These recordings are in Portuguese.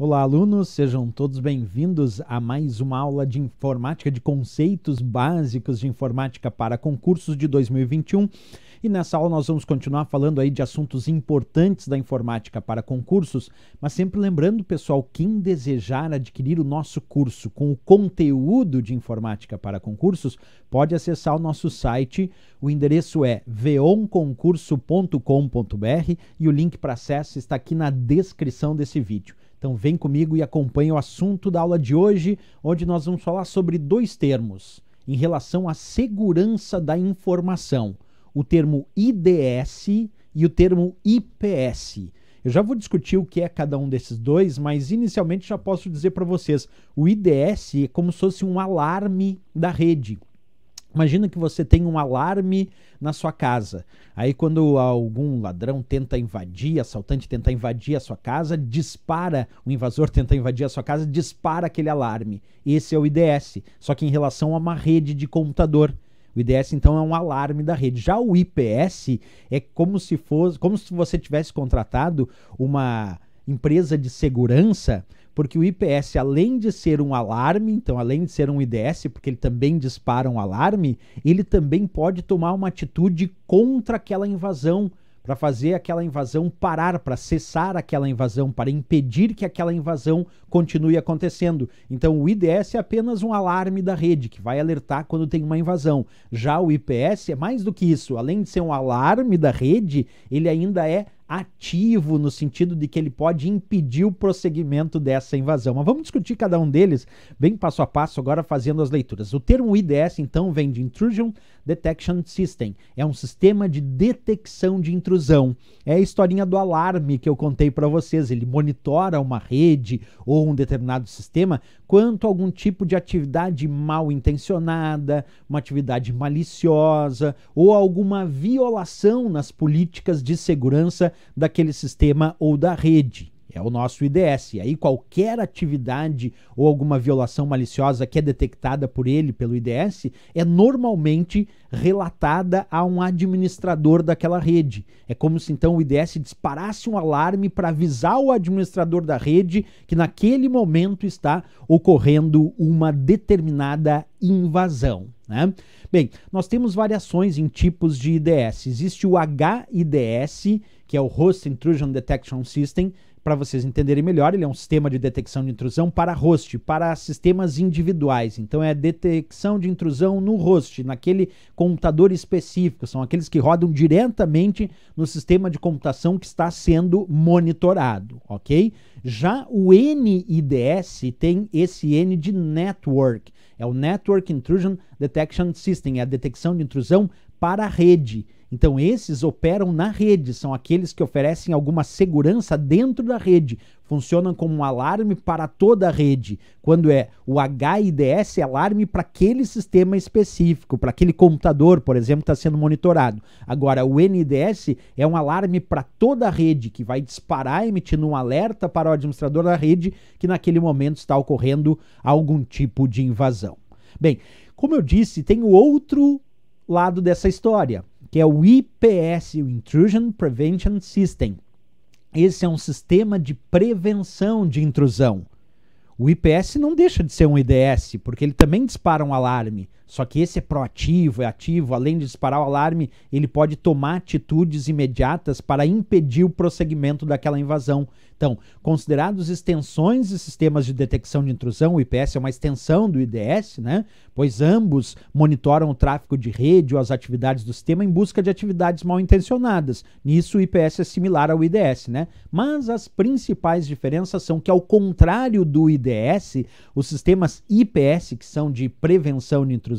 Olá, alunos, sejam todos bem-vindos a mais uma aula de informática, de conceitos básicos de informática para concursos de 2021. E nessa aula nós vamos continuar falando aí de assuntos importantes da informática para concursos, mas sempre lembrando, pessoal, quem desejar adquirir o nosso curso com o conteúdo de informática para concursos, pode acessar o nosso site. O endereço é veonconcurso.com.br e o link para acesso está aqui na descrição desse vídeo. Então vem comigo e acompanha o assunto da aula de hoje, onde nós vamos falar sobre dois termos em relação à segurança da informação, o termo IDS e o termo IPS. Eu já vou discutir o que é cada um desses dois, mas inicialmente já posso dizer para vocês, o IDS é como se fosse um alarme da rede. Imagina que você tem um alarme na sua casa. Aí, quando algum ladrão tenta invadir, assaltante tenta invadir a sua casa, dispara, o invasor tenta invadir a sua casa, dispara aquele alarme. Esse é o IDS, só que em relação a uma rede de computador. O IDS então é um alarme da rede. Já o IPS é como se fosse, como se você tivesse contratado uma empresa de segurança porque o IPS, além de ser um alarme, então além de ser um IDS, porque ele também dispara um alarme, ele também pode tomar uma atitude contra aquela invasão, para fazer aquela invasão parar, para cessar aquela invasão, para impedir que aquela invasão continue acontecendo. Então, o IDS é apenas um alarme da rede que vai alertar quando tem uma invasão. Já o IPS é mais do que isso, além de ser um alarme da rede, ele ainda é ativo no sentido de que ele pode impedir o prosseguimento dessa invasão. Mas vamos discutir cada um deles bem passo a passo agora fazendo as leituras. O termo IDS então vem de Intrusion Detection System. É um sistema de detecção de intrusão. É a historinha do alarme que eu contei para vocês. Ele monitora uma rede ou um determinado sistema quanto a algum tipo de atividade mal intencionada, uma atividade maliciosa ou alguma violação nas políticas de segurança daquele sistema ou da rede. É o nosso IDS. E aí qualquer atividade ou alguma violação maliciosa que é detectada por ele, pelo IDS, é normalmente relatada a um administrador daquela rede. É como se então o IDS disparasse um alarme para avisar o administrador da rede que naquele momento está ocorrendo uma determinada invasão. Né? Bem, nós temos variações em tipos de IDS. Existe o HIDS que é o Host Intrusion Detection System. Para vocês entenderem melhor, ele é um sistema de detecção de intrusão para host, para sistemas individuais. Então é detecção de intrusão no host, naquele computador específico. São aqueles que rodam diretamente no sistema de computação que está sendo monitorado, ok? Já o NIDS tem esse N de Network. É o Network Intrusion Detection System, é a detecção de intrusão para a rede. Então, esses operam na rede, são aqueles que oferecem alguma segurança dentro da rede, funcionam como um alarme para toda a rede. Quando é o HIDS, é alarme para aquele sistema específico, para aquele computador, por exemplo, que está sendo monitorado. Agora, o NIDS é um alarme para toda a rede, que vai disparar emitindo um alerta para o administrador da rede que naquele momento está ocorrendo algum tipo de invasão. Bem, como eu disse, tem o outro lado dessa história que é o IPS, o Intrusion Prevention System. Esse é um sistema de prevenção de intrusão. O IPS não deixa de ser um IDS, porque ele também dispara um alarme, só que esse é proativo, é ativo, além de disparar o alarme, ele pode tomar atitudes imediatas para impedir o prosseguimento daquela invasão. Então, considerados extensões de sistemas de detecção de intrusão, o IPS é uma extensão do IDS, né? Pois ambos monitoram o tráfego de rede ou as atividades do sistema em busca de atividades mal intencionadas. Nisso, o IPS é similar ao IDS, né? Mas as principais diferenças são que, ao contrário do IDS, os sistemas IPS, que são de prevenção de intrusão,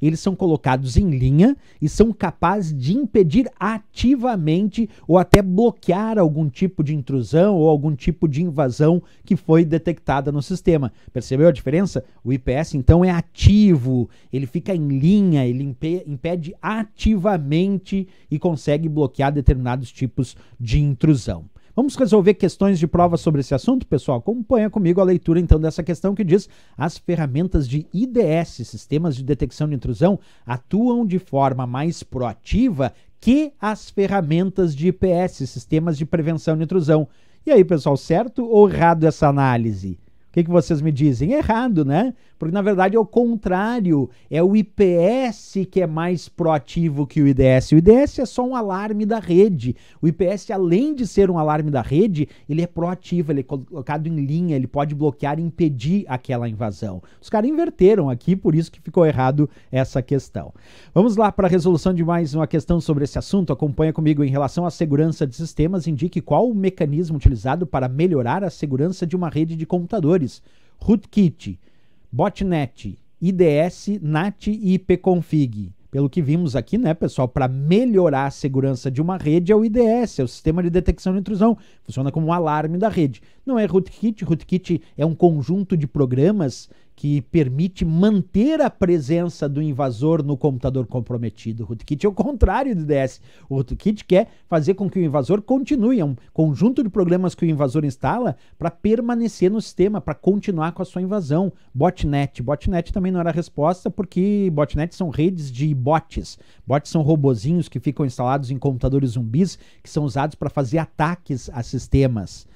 eles são colocados em linha e são capazes de impedir ativamente ou até bloquear algum tipo de intrusão ou algum tipo de invasão que foi detectada no sistema. Percebeu a diferença? O IPS então é ativo, ele fica em linha, ele impede ativamente e consegue bloquear determinados tipos de intrusão. Vamos resolver questões de prova sobre esse assunto, pessoal? Acompanha comigo a leitura então dessa questão que diz: as ferramentas de IDS, sistemas de detecção de intrusão, atuam de forma mais proativa que as ferramentas de IPS, sistemas de prevenção de intrusão. E aí, pessoal, certo ou errado essa análise? O que, que vocês me dizem? Errado, né? Porque na verdade é o contrário, é o IPS que é mais proativo que o IDS. O IDS é só um alarme da rede. O IPS, além de ser um alarme da rede, ele é proativo, ele é colocado em linha, ele pode bloquear e impedir aquela invasão. Os caras inverteram aqui, por isso que ficou errado essa questão. Vamos lá para a resolução de mais uma questão sobre esse assunto. Acompanha comigo em relação à segurança de sistemas, indique qual o mecanismo utilizado para melhorar a segurança de uma rede de computadores. Rootkit botnet, IDS, NAT e ipconfig. Pelo que vimos aqui, né, pessoal, para melhorar a segurança de uma rede é o IDS, é o sistema de detecção de intrusão. Funciona como um alarme da rede. Não é rootkit, rootkit é um conjunto de programas que permite manter a presença do invasor no computador comprometido. O rootkit é o contrário do DS. O rootkit quer fazer com que o invasor continue, é um conjunto de programas que o invasor instala para permanecer no sistema, para continuar com a sua invasão. Botnet, botnet também não era a resposta porque botnet são redes de bots. Bots são robozinhos que ficam instalados em computadores zumbis que são usados para fazer ataques a sistemas.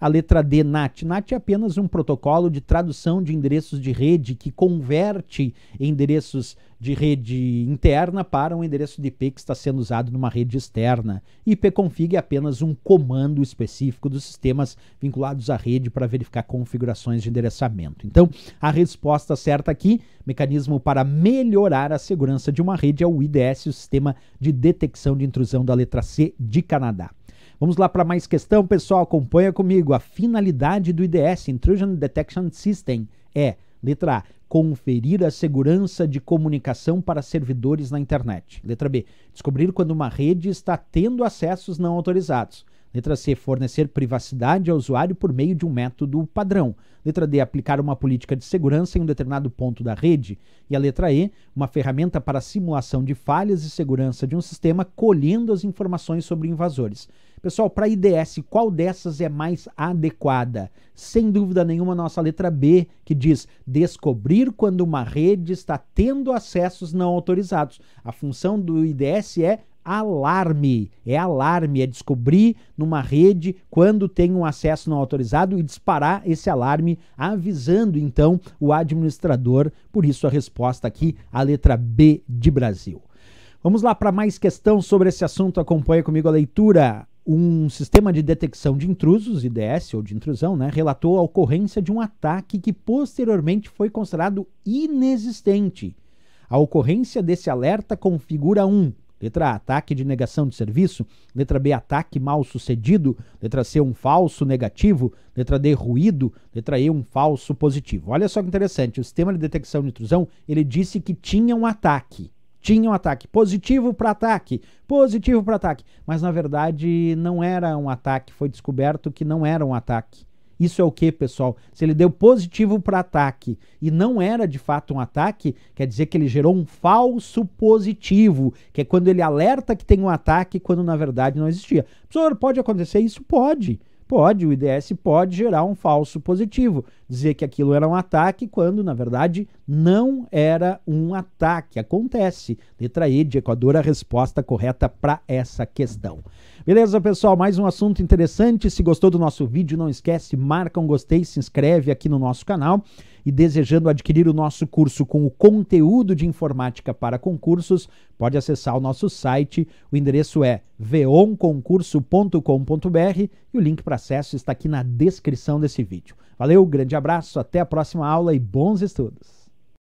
A letra D, NAT. NAT é apenas um protocolo de tradução de endereços de rede que converte endereços de rede interna para um endereço de IP que está sendo usado numa rede externa. IPconfig é apenas um comando específico dos sistemas vinculados à rede para verificar configurações de endereçamento. Então, a resposta certa aqui, mecanismo para melhorar a segurança de uma rede é o IDS, o Sistema de Detecção de Intrusão da letra C de Canadá. Vamos lá para mais questão, pessoal. Acompanha comigo. A finalidade do IDS, Intrusion Detection System, é, letra A, conferir a segurança de comunicação para servidores na internet. Letra B, descobrir quando uma rede está tendo acessos não autorizados. Letra C, fornecer privacidade ao usuário por meio de um método padrão. Letra D, aplicar uma política de segurança em um determinado ponto da rede. E a letra E, uma ferramenta para simulação de falhas e segurança de um sistema colhendo as informações sobre invasores. Pessoal, para IDS, qual dessas é mais adequada? Sem dúvida nenhuma, nossa letra B, que diz descobrir quando uma rede está tendo acessos não autorizados. A função do IDS é alarme. É alarme, é descobrir numa rede quando tem um acesso não autorizado e disparar esse alarme, avisando então o administrador. Por isso a resposta aqui, a letra B de Brasil. Vamos lá para mais questão sobre esse assunto. Acompanhe comigo a leitura um sistema de detecção de intrusos, IDS ou de intrusão, né, relatou a ocorrência de um ataque que posteriormente foi considerado inexistente. A ocorrência desse alerta configura um Letra A, ataque de negação de serviço. Letra B, ataque mal sucedido. Letra C, um falso negativo. Letra D, ruído. Letra E, um falso positivo. Olha só que interessante, o sistema de detecção de intrusão, ele disse que tinha um ataque tinha um ataque positivo para ataque, positivo para ataque, mas na verdade não era um ataque, foi descoberto que não era um ataque. Isso é o que, pessoal? Se ele deu positivo para ataque e não era de fato um ataque, quer dizer que ele gerou um falso positivo, que é quando ele alerta que tem um ataque quando na verdade não existia. Professor, pode acontecer isso? Pode. Pode, o IDS pode gerar um falso positivo, dizer que aquilo era um ataque, quando na verdade não era um ataque. Acontece. Letra E de Equador, a resposta correta para essa questão. Beleza, pessoal? Mais um assunto interessante. Se gostou do nosso vídeo, não esquece, marca um gostei, se inscreve aqui no nosso canal e desejando adquirir o nosso curso com o conteúdo de informática para concursos, pode acessar o nosso site. O endereço é veonconcurso.com.br e o link para acesso está aqui na descrição desse vídeo. Valeu, grande abraço, até a próxima aula e bons estudos!